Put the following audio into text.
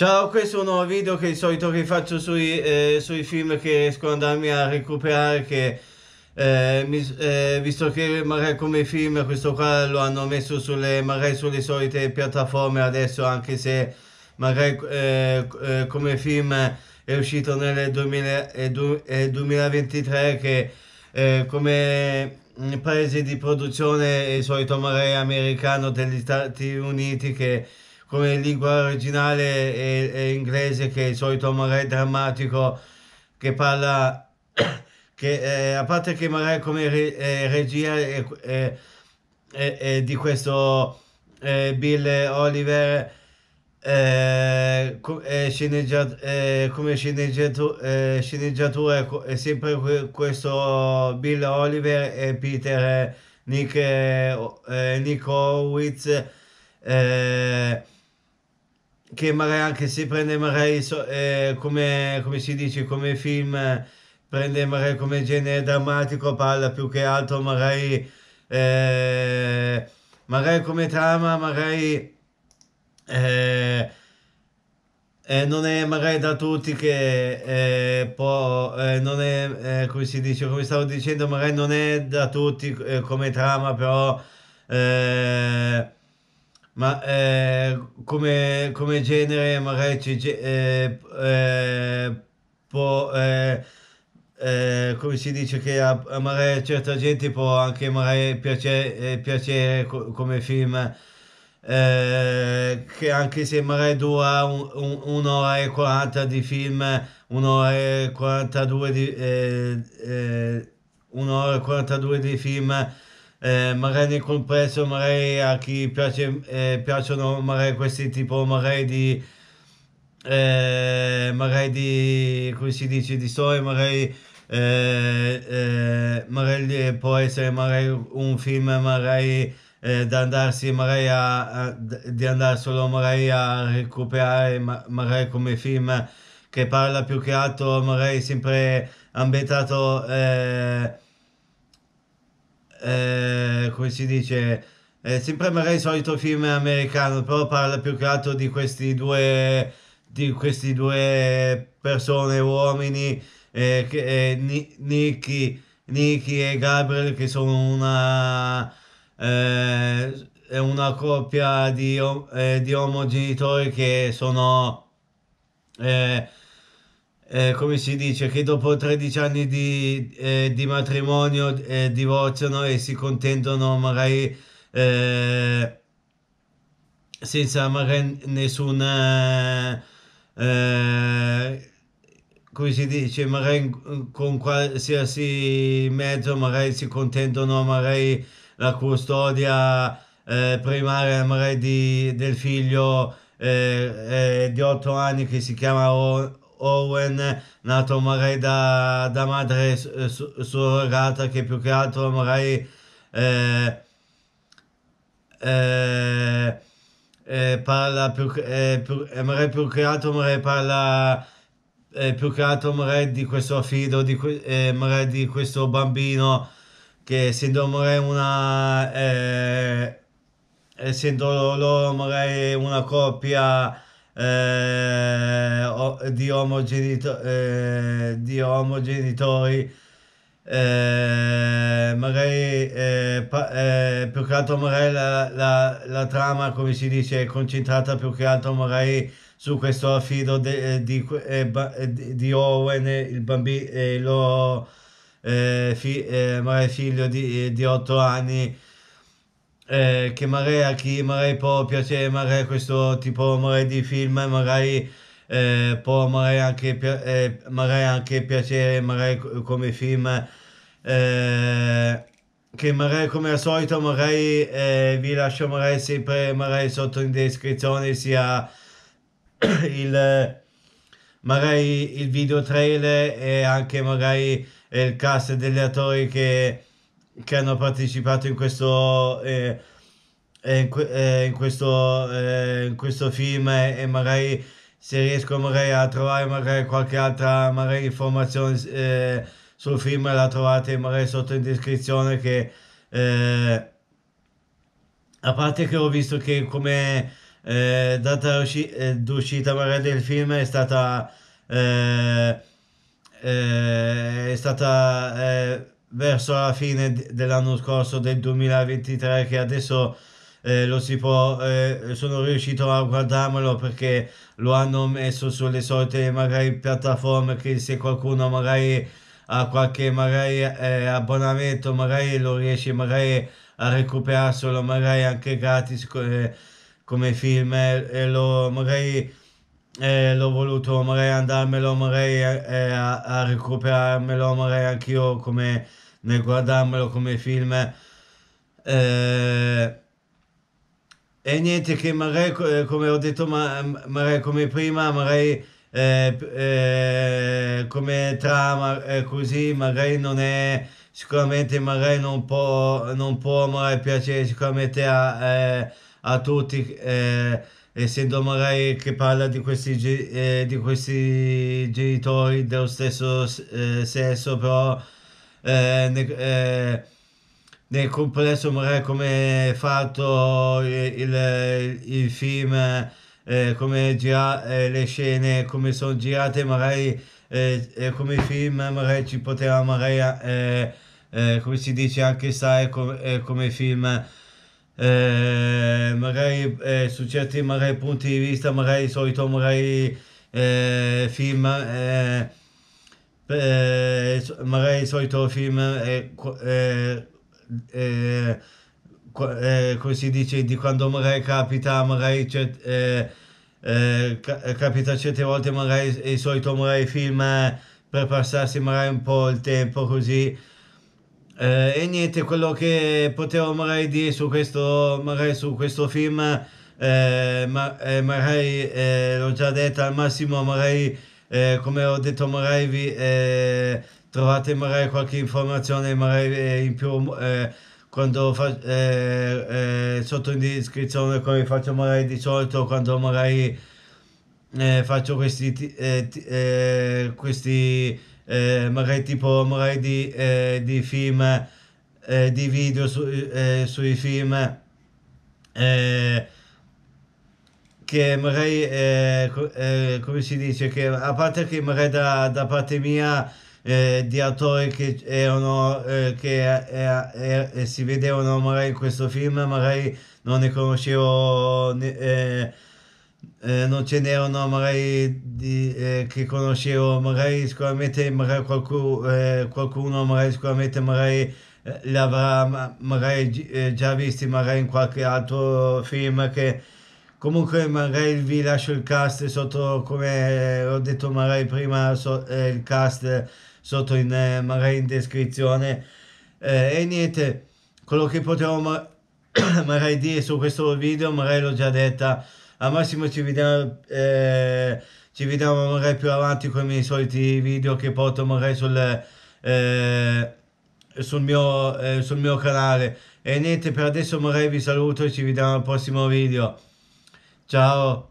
Ciao, questo è un nuovo video che di solito rifaccio sui, eh, sui film che riesco ad andarmi a recuperare che, eh, mi, eh, visto che magari come film questo qua lo hanno messo sulle, magari sulle solite piattaforme adesso anche se magari eh, eh, come film è uscito nel 2000, 2023 eh, che come mm, paese di produzione è solito magari americano degli Stati Uniti che come lingua originale è, è inglese che è il solito Marais drammatico che parla che eh, a parte che Marais come re, eh, regia eh, di questo eh, Bill Oliver eh, sceneggiat come sceneggiatu sceneggiatura è sempre questo Bill Oliver e Peter Nick, eh, Nick Horowitz che magari anche se prende magari so, eh, come, come, si dice come film prende magari come genere drammatico parla più che altro magari eh, magari come trama magari eh, eh, non è magari da tutti che eh, può non è come si dice come stavo dicendo magari non è da tutti come trama però ma eh, come, come, genere magari c'è eh, eh, può, eh, eh, come si dice che a, a magari certa gente può anche magari piacere, eh, piacere co come film che anche se magari dura un'ora un, un e 40 di film un'ora e 42 di un'ora e 42 di film eh, magari complesso, magari a chi piace, eh, piacciono magari questi tipo magari di eh, magari di come si dice di storie magari eh, eh, magari può essere magari un film magari eh, da andarsi magari a, a, di andare solo magari a recuperare ma, magari come film che parla più che altro magari sempre ambientato eh, eh, come si dice, eh, sempre magari il solito film americano, però parla più che altro di questi due, di questi due persone, uomini, eh, che, eh, Nicky, Nicky e Gabriel, che sono una, eh, una coppia di, eh, di omogenitori che sono eh, eh, come si dice, che dopo 13 anni di, eh, di matrimonio eh, divorziano e si contentano magari eh, senza magari nessuna... Eh, eh, come si dice, magari con qualsiasi mezzo, magari si contentano magari la custodia primaria magari di, del figlio di 8 anni che si chiama Owen nato magari da, da madre su, surrogata che più che altro magari eh, eh, eh, parla più, eh, più, eh, magari più che altro magari parla eh, più che altro magari di questo affido di, magari di questo bambino che essendo magari una essendo loro magari una coppia eh, di, omogenito- eh, di omogenitori, eh, magari eh, pa- eh, più che altro magari la, la, la, trama, come si dice, è concentrata più che altro magari su questo affido de- eh, di, di, di, Owen, il bambino, eh, lo, fi- magari figlio di, di 8 anni eh, che magari a chi magari può piacere magari questo tipo magari di film, magari eh, può magari anche, eh, magari anche piacere magari come film eh, che magari come al solito magari eh, vi lascio magari sempre magari sotto in descrizione sia il magari il video trailer e anche magari eh, il cast degli attori che che hanno partecipato in questo, eh, eh in, eh, in, questo eh, in, questo, film e magari se riesco magari a trovare magari qualche altra magari informazione eh, sul film la trovate magari sotto in descrizione che eh, a parte che ho visto che come data usci- d'uscita magari del film è stata è stata verso la fine dell'anno scorso del 2023 che adesso eh, lo si può eh, sono riuscito a guardarmelo perché lo hanno messo sulle solite magari piattaforme che se qualcuno magari ha qualche magari eh, abbonamento magari lo riesce magari a recuperarselo magari anche gratis eh, come film eh, e lo magari eh, l'ho voluto magari andarmelo magari eh, eh, a, a, recuperarmelo magari anch'io come nel guardarmelo come film eh, e niente che magari eh, come ho detto ma, magari come prima magari eh, come trama così magari non è sicuramente magari non può non può magari piacere sicuramente a, a tutti essendo magari che parla di questi, eh, di questi genitori dello stesso eh, sesso, però eh, ne, eh, nel complesso magari come è fatto il, il, il film, eh, come gira, le scene, come sono girate, magari come film magari ci poteva magari... come si dice anche sai, com come film eh, magari eh, su certi magari, punti di vista, magari solito magari, eh, film, eh, eh, magari solito film, eh, come si dice, di quando magari capita, magari cert, ca capita certe volte magari il solito magari film per passarsi magari un po' il tempo così. Eh, e niente, quello che potevo magari dire su questo, magari su questo film, eh, ma, eh, magari eh, l'ho già detto al massimo, magari eh, come ho detto, magari vi eh, trovate magari qualche informazione magari in più quando fa, eh, eh, sotto in descrizione come faccio magari di solito quando magari eh, faccio questi, questi eh, magari tipo magari di, eh, di film, eh, di video su, eh, sui film eh, che magari, eh, come si dice, che a parte che magari da, da parte mia di attori che erano, che si vedevano magari in questo film, magari non ne conoscevo... Ne, eh, non ce n'erano magari di, eh, che conoscevo, magari sicuramente magari qualcuno, eh, qualcuno magari sicuramente magari eh, li avrà ma, magari eh, già visti magari in qualche altro film che comunque magari vi lascio il cast sotto come eh, ho detto magari prima so, il cast sotto in, magari in descrizione e niente quello che potevo ma magari dire su questo video magari l'ho già detta al massimo ci vediamo, eh, ci vediamo magari più avanti con i miei soliti video che porto magari sul, eh, sul, mio, eh, sul mio canale. E niente, per adesso magari vi saluto e ci vediamo al prossimo video. Ciao!